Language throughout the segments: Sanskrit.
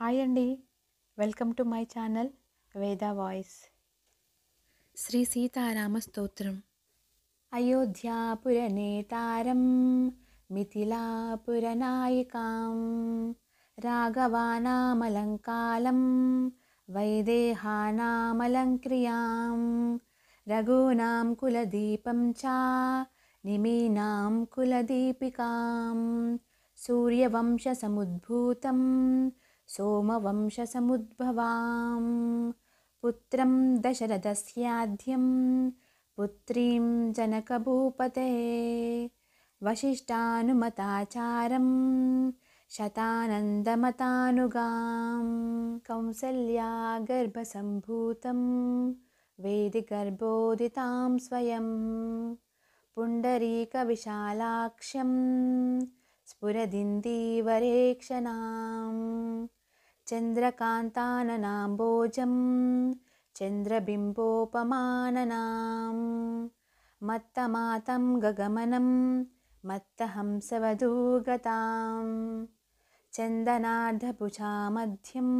హాయ్ అండి welcome to my channel Veda voice Sri Sitarama Stotram అయోధ్యాపురనేతారం మిథిలాపురనాయికాం రాఘవానామలంకాలం వైదేహానామలంక్రియాం రఘూనాం కులదీపం చా నిమీనాం కులదీపికాం సూర్యవంశ సముద్భూతం सोमवंशसमुद्भवां पुत्रं दशरथस्याध्यं पुत्रीं जनकभूपते वसिष्ठानुमताचारं शतानन्दमतानुगां कौसल्या गर्भसम्भूतं वेदिगर्भोदितां स्वयं पुण्डरीकविशालाक्ष्यं स्फुरदिन्दीवरेक्षणाम् चन्द्रकान्ताननाम्बोजं चन्द्रबिम्बोपमाननां चन्द्रबिम्बोपमाननां गगमनं मत्तहंसवधूगतां चन्दनार्धभुजामध्यं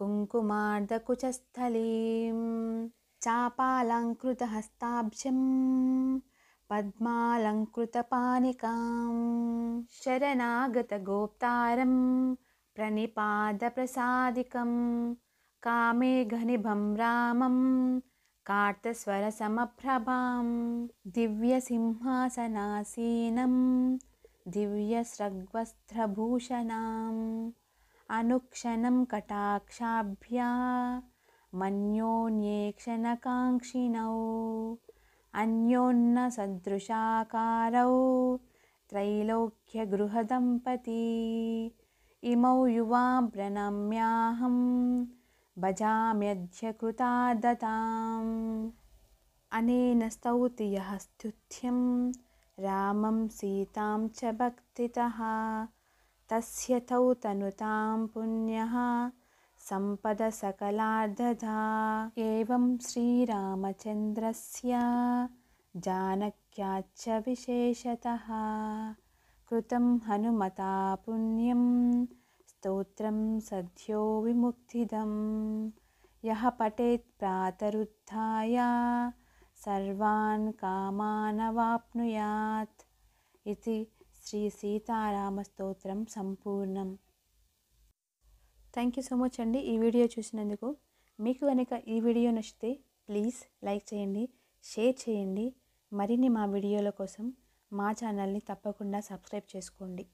कुङ्कुमार्धकुचस्थलीं चापालङ्कृतहस्ताब्जम् पद्मालङ्कृतपानिकां शरनागतगोप्तारम् प्रणिपादप्रसादिकं कामेघनिभं रामं कार्तस्वरसमप्रभां दिव्यसिंहासनासीनं दिव्यस्रग्वस्त्रभूषणाम् अनुक्षणं कटाक्षाभ्या मन्योन्येक्षणकाङ्क्षिणौ अन्योन्नसदृशाकारौ त्रैलोक्यगृहदम्पती इमौ युवां प्रणम्याहं भजाम्यध्यकृता दताम् अनेन स्तौति स्तुत्यं रामं सीतां च भक्तितः तस्य तौ तनुतां पुण्यः सम्पदसकलार्धदा एवं श्रीरामचन्द्रस्य जानक्याच्च विशेषतः कृतं हनुमता पुण्यं स्तोत्रं యహ పటేత్ यः సర్వాన్ प्रातरुत्थाय सर्वान् ఇది శ్రీ సీతారామస్తోత్రం సంపూర్ణం థ్యాంక్ యూ సో మచ్ అండి ఈ వీడియో చూసినందుకు మీకు కనుక ఈ వీడియో నచ్చితే ప్లీజ్ లైక్ చేయండి షేర్ చేయండి మరిన్ని మా వీడియోల కోసం మా ఛానల్ని తప్పకుండా సబ్స్క్రైబ్ చేసుకోండి